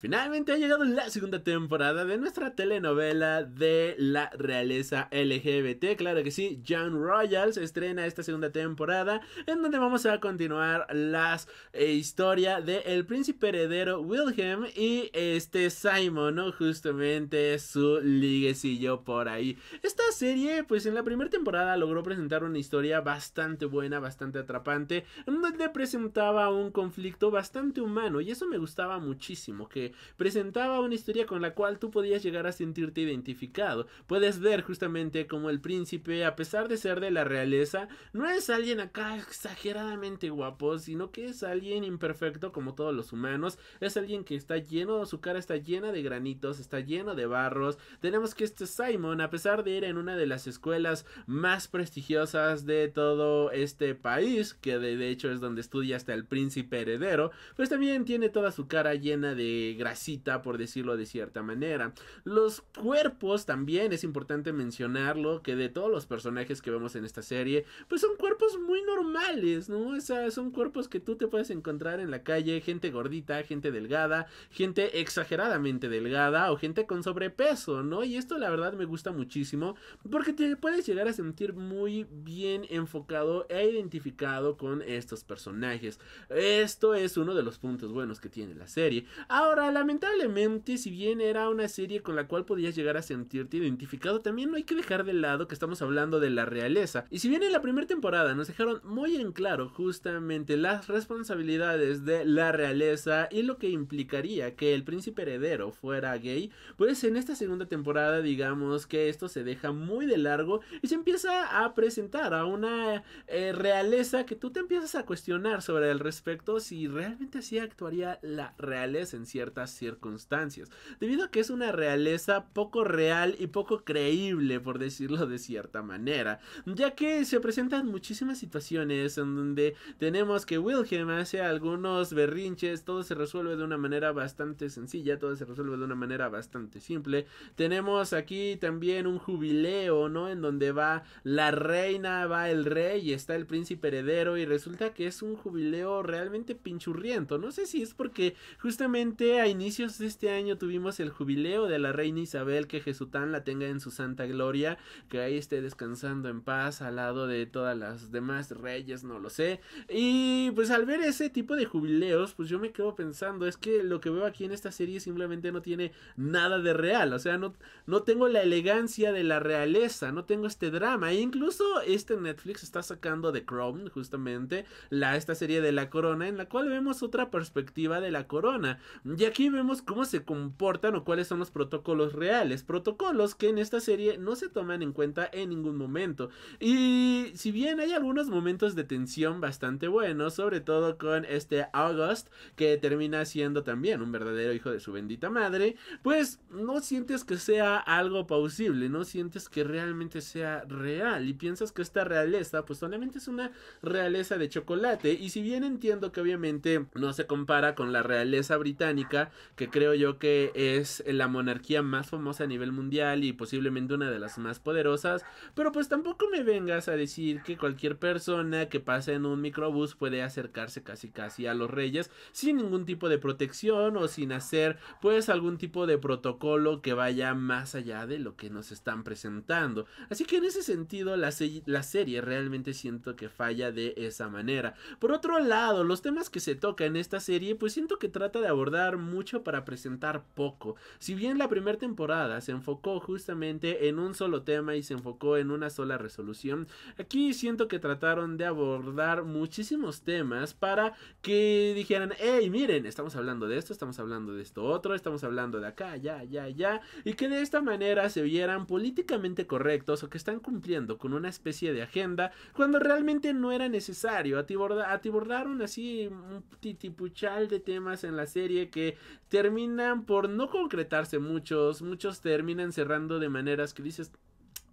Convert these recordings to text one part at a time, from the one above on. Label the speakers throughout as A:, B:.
A: Finalmente ha llegado la segunda temporada de nuestra telenovela de la realeza LGBT, claro que sí, John Royals estrena esta segunda temporada en donde vamos a continuar las eh, historia de el príncipe heredero Wilhelm y este Simon, Justamente su liguecillo por ahí. Esta serie pues en la primera temporada logró presentar una historia bastante buena, bastante atrapante, en donde presentaba un conflicto bastante humano y eso me gustaba muchísimo, que presentaba una historia con la cual tú podías llegar a sentirte identificado. Puedes ver justamente como el príncipe, a pesar de ser de la realeza, no es alguien acá exageradamente guapo, sino que es alguien imperfecto como todos los humanos. Es alguien que está lleno, su cara está llena de granitos, está lleno de barros. Tenemos que este Simon, a pesar de ir en una de las escuelas más prestigiosas de todo este país, que de hecho es donde estudia hasta el príncipe heredero, pues también tiene toda su cara llena de grasita, por decirlo de cierta manera. Los cuerpos también es importante mencionarlo, que de todos los personajes que vemos en esta serie, pues son cuerpos muy normales, ¿no? O sea, son cuerpos que tú te puedes encontrar en la calle, gente gordita, gente delgada, gente exageradamente delgada o gente con sobrepeso, ¿no? Y esto la verdad me gusta muchísimo porque te puedes llegar a sentir muy bien enfocado e identificado con estos personajes. Esto es uno de los puntos buenos que tiene la serie. Ahora lamentablemente, si bien era una serie con la cual podías llegar a sentirte identificado, también no hay que dejar de lado que estamos hablando de la realeza. Y si bien en la primera temporada nos dejaron muy en claro justamente las responsabilidades de la realeza y lo que implicaría que el príncipe heredero fuera gay, pues en esta segunda temporada digamos que esto se deja muy de largo y se empieza a presentar a una eh, realeza que tú te empiezas a cuestionar sobre el respecto si realmente así actuaría la realeza en cierta circunstancias, debido a que es una realeza poco real y poco creíble, por decirlo de cierta manera, ya que se presentan muchísimas situaciones en donde tenemos que Wilhelm hace algunos berrinches, todo se resuelve de una manera bastante sencilla, todo se resuelve de una manera bastante simple. Tenemos aquí también un jubileo, ¿no? En donde va la reina, va el rey, y está el príncipe heredero y resulta que es un jubileo realmente pinchurriento. No sé si es porque justamente hay inicios de este año tuvimos el jubileo de la reina Isabel, que Jesután la tenga en su santa gloria, que ahí esté descansando en paz al lado de todas las demás reyes, no lo sé. Y pues al ver ese tipo de jubileos, pues yo me quedo pensando, es que lo que veo aquí en esta serie simplemente no tiene nada de real, o sea, no, no tengo la elegancia de la realeza, no tengo este drama, e incluso este Netflix está sacando de Chrome justamente, la, esta serie de la corona, en la cual vemos otra perspectiva de la corona, ya que aquí vemos cómo se comportan o cuáles son los protocolos reales, protocolos que en esta serie no se toman en cuenta en ningún momento. Y si bien hay algunos momentos de tensión bastante buenos, sobre todo con este August, que termina siendo también un verdadero hijo de su bendita madre, pues no sientes que sea algo pausible, no sientes que realmente sea real y piensas que esta realeza pues solamente es una realeza de chocolate y si bien entiendo que obviamente no se compara con la realeza británica, que creo yo que es la monarquía más famosa a nivel mundial y posiblemente una de las más poderosas. Pero pues tampoco me vengas a decir que cualquier persona que pase en un microbús puede acercarse casi casi a los reyes sin ningún tipo de protección o sin hacer pues algún tipo de protocolo que vaya más allá de lo que nos están presentando. Así que en ese sentido la, la serie realmente siento que falla de esa manera. Por otro lado, los temas que se tocan en esta serie pues siento que trata de abordar mucho para presentar poco. Si bien la primera temporada se enfocó justamente en un solo tema y se enfocó en una sola resolución, aquí siento que trataron de abordar muchísimos temas para que dijeran, hey, miren, estamos hablando de esto, estamos hablando de esto otro, estamos hablando de acá, ya, ya, ya, y que de esta manera se vieran políticamente correctos o que están cumpliendo con una especie de agenda cuando realmente no era necesario. atibordaron así un titipuchal de temas en la serie que terminan por no concretarse muchos, muchos terminan cerrando de maneras que dices,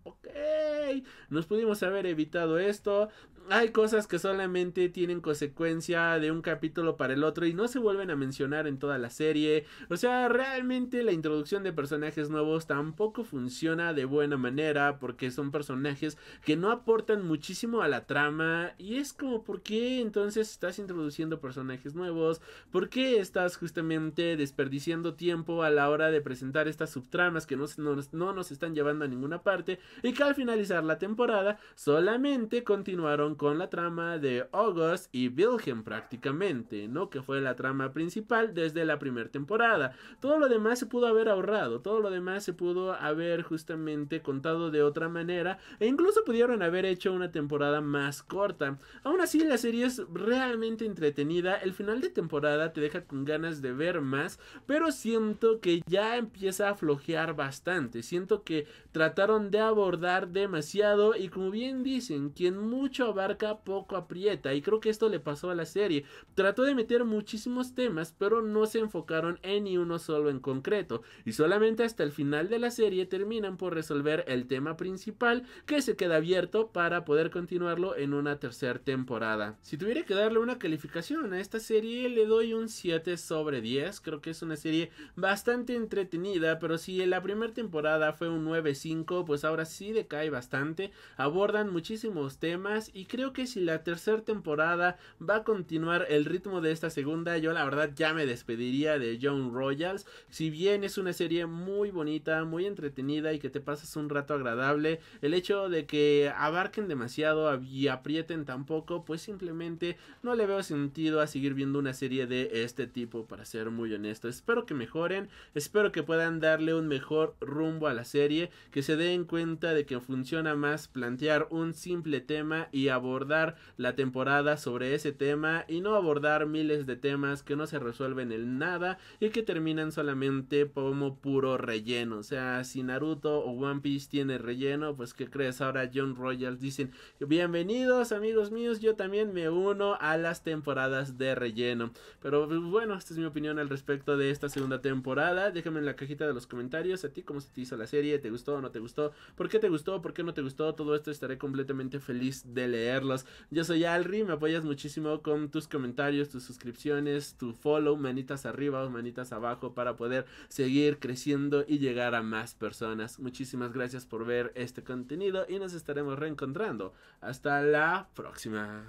A: ok, nos pudimos haber evitado esto. Hay cosas que solamente tienen consecuencia de un capítulo para el otro y no se vuelven a mencionar en toda la serie. O sea, realmente la introducción de personajes nuevos tampoco funciona de buena manera porque son personajes que no aportan muchísimo a la trama y es como, ¿por qué entonces estás introduciendo personajes nuevos? ¿Por qué estás justamente desperdiciando tiempo a la hora de presentar estas subtramas que no, no nos están llevando a ninguna parte y que al finalizar la temporada, solamente continuaron con la trama de August y Vilhelm, prácticamente, ¿no? Que fue la trama principal desde la primera temporada. Todo lo demás se pudo haber ahorrado, todo lo demás se pudo haber justamente contado de otra manera e incluso pudieron haber hecho una temporada más corta. Aún así, la serie es realmente entretenida, el final de temporada te deja con ganas de ver más, pero siento que ya empieza a flojear bastante, siento que trataron de abordar demasiado y como bien dicen, quien mucho abarca poco aprieta y creo que esto le pasó a la serie. Trató de meter muchísimos temas pero no se enfocaron en ni uno solo en concreto y solamente hasta el final de la serie terminan por resolver el tema principal que se queda abierto para poder continuarlo en una tercera temporada. Si tuviera que darle una calificación a esta serie le doy un 7 sobre 10, creo que es una serie bastante entretenida pero si en la primera temporada fue un 9.5 pues ahora sí decae bastante abordan muchísimos temas y creo que si la tercera temporada va a continuar el ritmo de esta segunda, yo la verdad ya me despediría de John Royals. Si bien es una serie muy bonita, muy entretenida y que te pasas un rato agradable, el hecho de que abarquen demasiado y aprieten tampoco pues simplemente no le veo sentido a seguir viendo una serie de este tipo, para ser muy honesto. Espero que mejoren, espero que puedan darle un mejor rumbo a la serie, que se den cuenta de que funciona Nada más plantear un simple tema y abordar la temporada sobre ese tema y no abordar miles de temas que no se resuelven en nada y que terminan solamente como puro relleno. O sea, si Naruto o One Piece tiene relleno, pues ¿qué crees? Ahora John Royals dicen, bienvenidos amigos míos, yo también me uno a las temporadas de relleno. Pero pues, bueno, esta es mi opinión al respecto de esta segunda temporada. Déjame en la cajita de los comentarios a ti cómo se te hizo la serie, te gustó o no te gustó, por qué te gustó, por qué no te gustó todo esto, estaré completamente feliz de leerlos. Yo soy Alri, me apoyas muchísimo con tus comentarios, tus suscripciones, tu follow, manitas arriba o manitas abajo para poder seguir creciendo y llegar a más personas. Muchísimas gracias por ver este contenido y nos estaremos reencontrando. Hasta la próxima.